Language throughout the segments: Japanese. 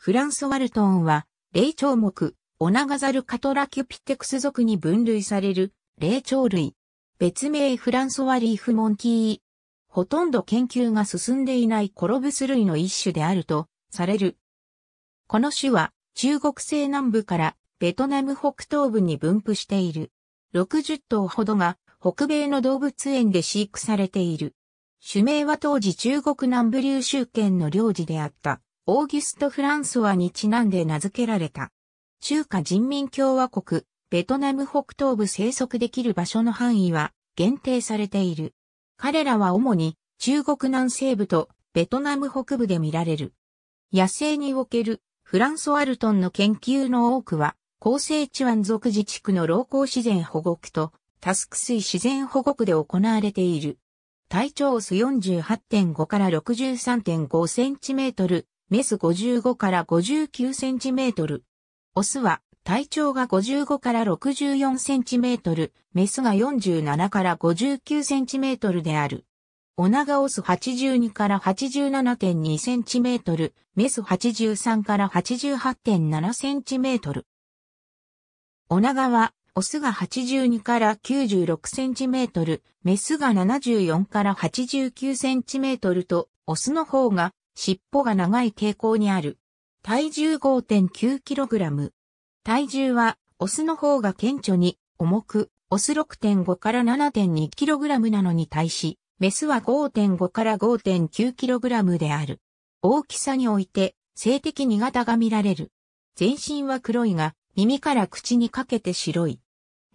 フランソワルトンは、霊長目、オナガザルカトラキュピテクス属に分類される、霊長類。別名フランソワリーフモンキー。ほとんど研究が進んでいないコロブス類の一種であると、される。この種は、中国西南部からベトナム北東部に分布している。60頭ほどが北米の動物園で飼育されている。種名は当時中国南部流州圏の領事であった。オーギュスト・フランソワにちなんで名付けられた。中華人民共和国、ベトナム北東部生息できる場所の範囲は限定されている。彼らは主に中国南西部とベトナム北部で見られる。野生におけるフランソワルトンの研究の多くは、厚生地湾族自治区の老高自然保護区とタスク水自然保護区で行われている。体長数48.5から63.5センチメートル、メス55から59センチメートル。オスは体長が55から64センチメートル、メスが47から59センチメートルである。オナガオス82から87.2センチメートル、メス83から88.7センチメートル。オナガは、オスが82から96センチメートル、メスが74から89センチメートルと、オスの方が尻尾が長い傾向にある。体重 5.9kg。体重は、オスの方が顕著に、重く、オス6.5から 7.2kg なのに対し、メスは5.5から 5.9kg である。大きさにおいて、性的2型が見られる。全身は黒いが、耳から口にかけて白い。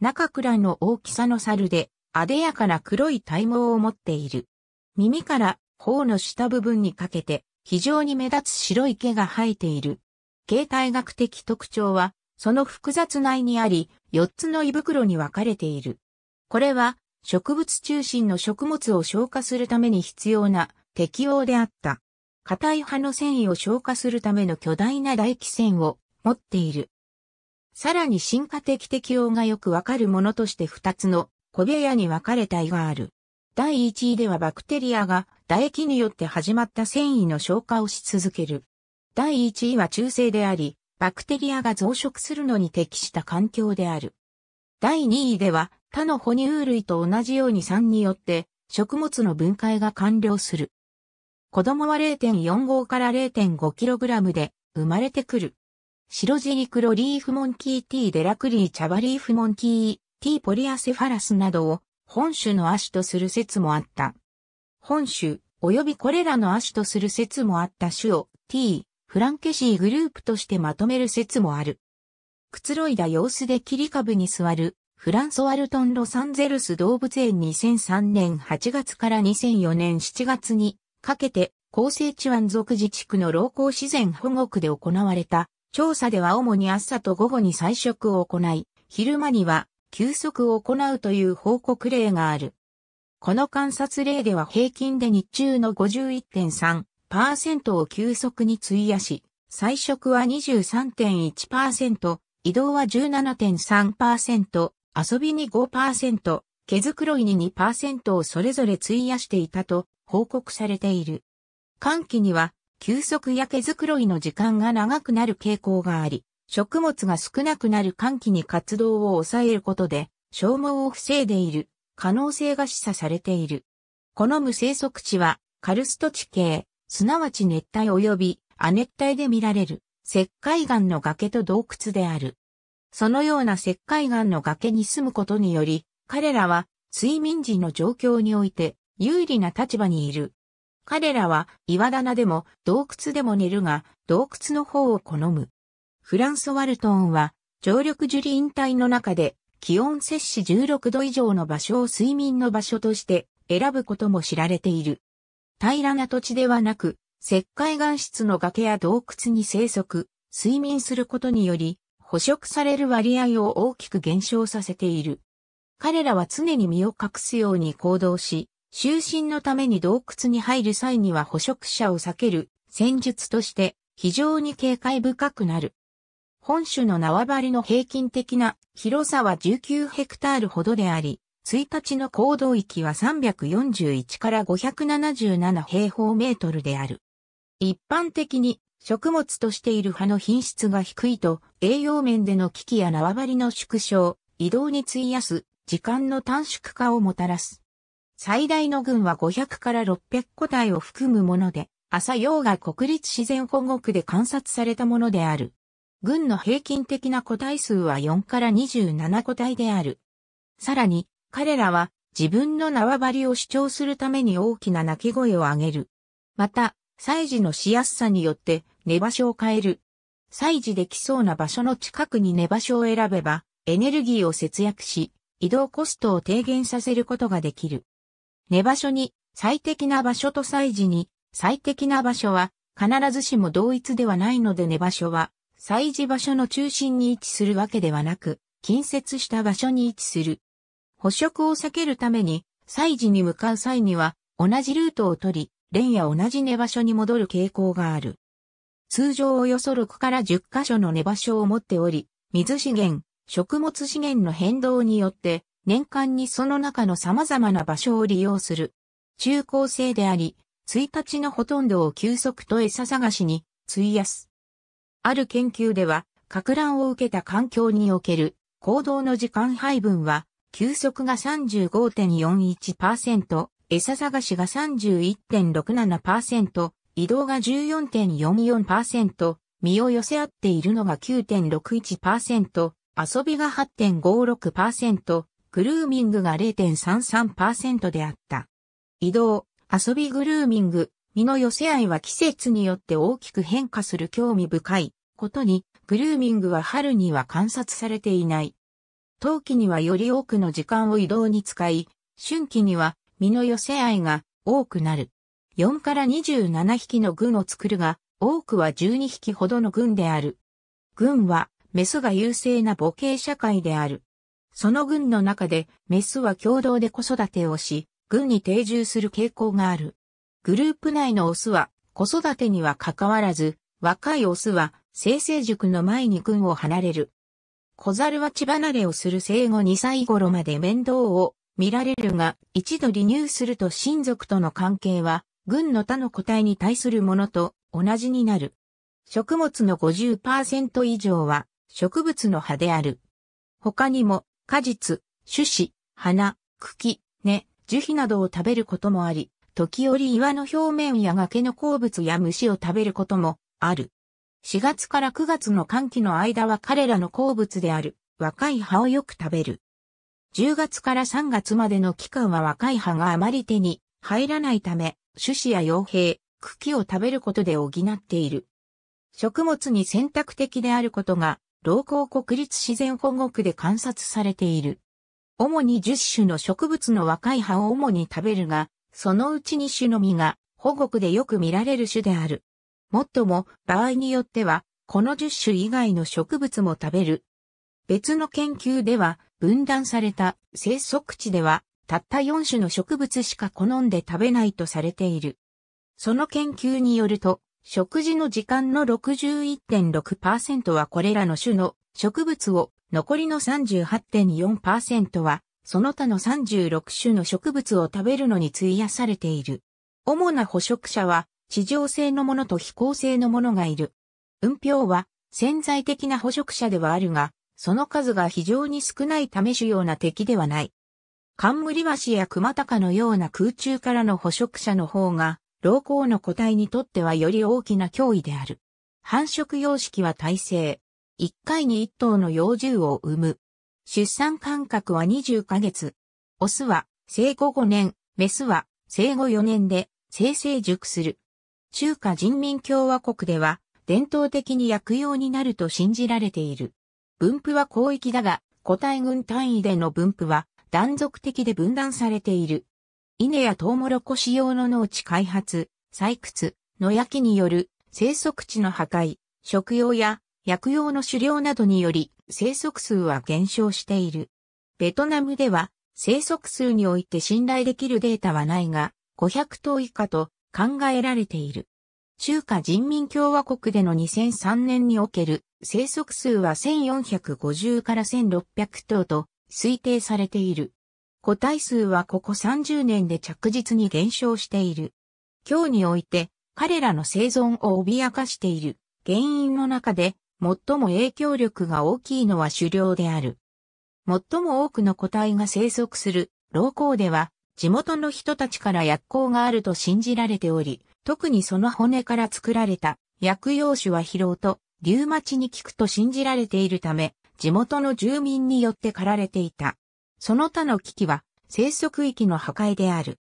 中倉の大きさの猿で、あでやかな黒い体毛を持っている。耳から頬の下部分にかけて非常に目立つ白い毛が生えている。形態学的特徴は、その複雑内にあり、4つの胃袋に分かれている。これは、植物中心の食物を消化するために必要な適応であった。硬い葉の繊維を消化するための巨大な唾液腺を持っている。さらに進化的適応がよくわかるものとして2つの小部屋に分かれた胃がある。第1位ではバクテリアが唾液によって始まった繊維の消化をし続ける。第1位は中性であり、バクテリアが増殖するのに適した環境である。第2位では、他の哺乳類と同じように酸によって、食物の分解が完了する。子供は0.45から 0.5kg で生まれてくる。白尻黒リーフモンキー T デラクリー茶葉リーフモンキー T ポリアセファラスなどを本種の亜種とする説もあった。本種、及びこれらの亜種とする説もあった種を t、フランケシーグループとしてまとめる説もある。くつろいだ様子で切り株に座る、フランソワルトン・ロサンゼルス動物園2003年8月から2004年7月にかけて、厚生地湾族自治区の老公自然保護区で行われた調査では主に朝と午後に菜食を行い、昼間には休息を行うという報告例がある。この観察例では平均で日中の51.3%を急速に費やし、菜食は23.1%、移動は17.3%、遊びに5%、毛づくろいに2%をそれぞれ費やしていたと報告されている。寒気には休息や毛づくろいの時間が長くなる傾向があり、食物が少なくなる寒気に活動を抑えることで消耗を防いでいる。可能性が示唆されている。この無生息地は、カルスト地形、すなわち熱帯及び亜熱帯で見られる、石灰岩の崖と洞窟である。そのような石灰岩の崖に住むことにより、彼らは睡眠時の状況において有利な立場にいる。彼らは岩棚でも洞窟でも寝るが、洞窟の方を好む。フランソワルトーンは、常緑樹林帯の中で気温摂氏16度以上の場所を睡眠の場所として選ぶことも知られている。平らな土地ではなく、石灰岩質の崖や洞窟に生息、睡眠することにより、捕食される割合を大きく減少させている。彼らは常に身を隠すように行動し、就寝のために洞窟に入る際には捕食者を避ける戦術として非常に警戒深くなる。本種の縄張りの平均的な広さは19ヘクタールほどであり、1日の行動域は341から577平方メートルである。一般的に食物としている葉の品質が低いと栄養面での危機や縄張りの縮小、移動に費やす時間の短縮化をもたらす。最大の群は500から600個体を含むもので、朝溶が国立自然保護区で観察されたものである。軍の平均的な個体数は4から27個体である。さらに、彼らは自分の縄張りを主張するために大きな鳴き声を上げる。また、祭事のしやすさによって寝場所を変える。祭事できそうな場所の近くに寝場所を選べば、エネルギーを節約し、移動コストを低減させることができる。寝場所に最適な場所と祭事に最適な場所は必ずしも同一ではないので寝場所は祭事場所の中心に位置するわけではなく、近接した場所に位置する。捕食を避けるために、祭事に向かう際には、同じルートを取り、連夜同じ寝場所に戻る傾向がある。通常およそ6から10箇所の寝場所を持っており、水資源、食物資源の変動によって、年間にその中の様々な場所を利用する。中高生であり、1日のほとんどを休息と餌探しに費やす。ある研究では、拡乱を受けた環境における行動の時間配分は、休息が35.41%、餌探しが31.67%、移動が14.44%、身を寄せ合っているのが9.61%、遊びが8.56%、グルーミングが0.33%であった。移動、遊びグルーミング、身の寄せ合いは季節によって大きく変化する興味深いことに、グルーミングは春には観察されていない。冬季にはより多くの時間を移動に使い、春季には身の寄せ合いが多くなる。4から27匹の群を作るが、多くは12匹ほどの群である。群は、メスが優勢な母系社会である。その群の中で、メスは共同で子育てをし、群に定住する傾向がある。グループ内のオスは子育てには関わらず、若いオスは生成塾の前に群を離れる。小猿は血離れをする生後2歳頃まで面倒を見られるが、一度離乳すると親族との関係は、軍の他の個体に対するものと同じになる。食物の50%以上は植物の葉である。他にも果実、種子、花、茎、根、樹皮などを食べることもあり、時折岩の表面や崖の鉱物や虫を食べることもある。4月から9月の寒気の間は彼らの鉱物である若い葉をよく食べる。10月から3月までの期間は若い葉があまり手に入らないため、種子や傭兵、茎を食べることで補っている。食物に選択的であることが、老高国立自然保護区で観察されている。主に10種の植物の若い葉を主に食べるが、そのうちに種のみが保護区でよく見られる種である。もっとも場合によっては、この10種以外の植物も食べる。別の研究では、分断された生息地では、たった4種の植物しか好んで食べないとされている。その研究によると、食事の時間の61.6%はこれらの種の植物を、残りの38.4%はその他の36種の植物を食べるのに費やされている。主な捕食者は、地上性のものと飛行性のものがいる。運氷は、潜在的な捕食者ではあるが、その数が非常に少ないため主要な敵ではない。カンムリワシやクマタカのような空中からの捕食者の方が、老公の個体にとってはより大きな脅威である。繁殖様式は耐性。一回に一頭の幼獣を産む。出産間隔は20ヶ月。オスは生後5年、メスは生後4年で生成熟する。中華人民共和国では伝統的に薬用になると信じられている。分布は広域だが、個体群単位での分布は断続的で分断されている。稲やトウモロコシ用の農地開発、採掘、野焼きによる生息地の破壊、食用や薬用の狩猟などにより生息数は減少している。ベトナムでは生息数において信頼できるデータはないが、500頭以下と考えられている。中華人民共和国での2003年における生息数は1450から1600頭と推定されている。個体数はここ30年で着実に減少している。今日において彼らの生存を脅かしている原因の中で最も影響力が大きいのは狩猟である。最も多くの個体が生息する、老港では、地元の人たちから薬効があると信じられており、特にその骨から作られた薬用酒は疲労と、リュウマチに効くと信じられているため、地元の住民によって狩られていた。その他の危機は、生息域の破壊である。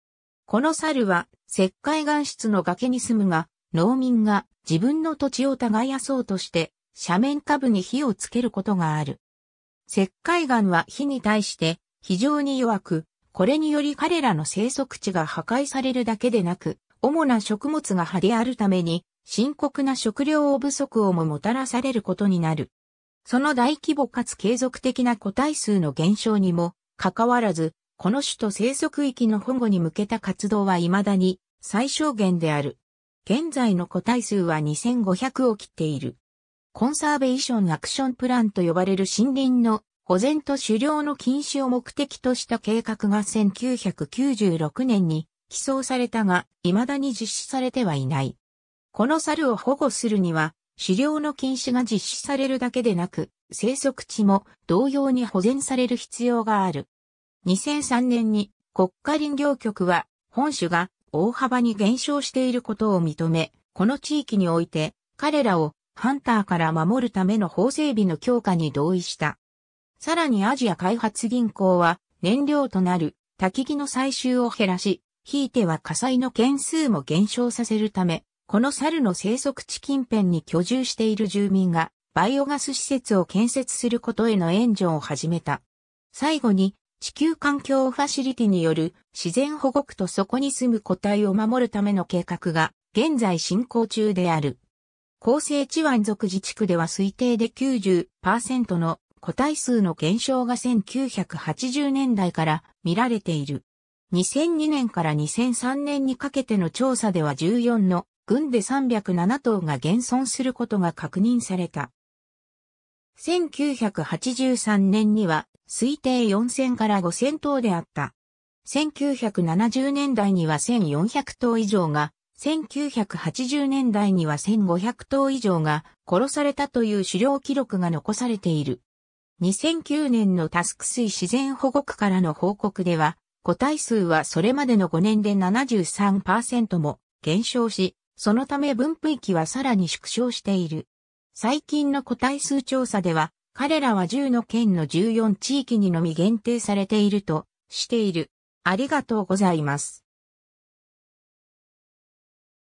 この猿は、石灰岩質の崖に住むが、農民が自分の土地を耕そうとして、斜面下部に火をつけることがある。石灰岩は火に対して非常に弱く、これにより彼らの生息地が破壊されるだけでなく、主な食物が葉であるために、深刻な食料不足をももたらされることになる。その大規模かつ継続的な個体数の減少にも、かかわらず、この種と生息域の保護に向けた活動は未だに最小限である。現在の個体数は2500を切っている。コンサーベーションアクションプランと呼ばれる森林の保全と狩猟の禁止を目的とした計画が1996年に起草されたが、未だに実施されてはいない。この猿を保護するには、狩猟の禁止が実施されるだけでなく、生息地も同様に保全される必要がある。2003年に国家林業局は本種が大幅に減少していることを認め、この地域において彼らをハンターから守るための法整備の強化に同意した。さらにアジア開発銀行は燃料となる焚き木の採集を減らし、ひいては火災の件数も減少させるため、この猿の生息地近辺に居住している住民がバイオガス施設を建設することへの援助を始めた。最後に地球環境ファシリティによる自然保護区とそこに住む個体を守るための計画が現在進行中である。厚生地湾族自治区では推定で90%の個体数の減少が1980年代から見られている。2002年から2003年にかけての調査では14の群で307頭が減損することが確認された。1983年には推定4000から5000頭であった。1970年代には1400頭以上が1980年代には1500頭以上が殺されたという狩猟記録が残されている。2009年のタスク水自然保護区からの報告では、個体数はそれまでの5年で73%も減少し、そのため分布域はさらに縮小している。最近の個体数調査では、彼らは10の県の14地域にのみ限定されているとしている。ありがとうございます。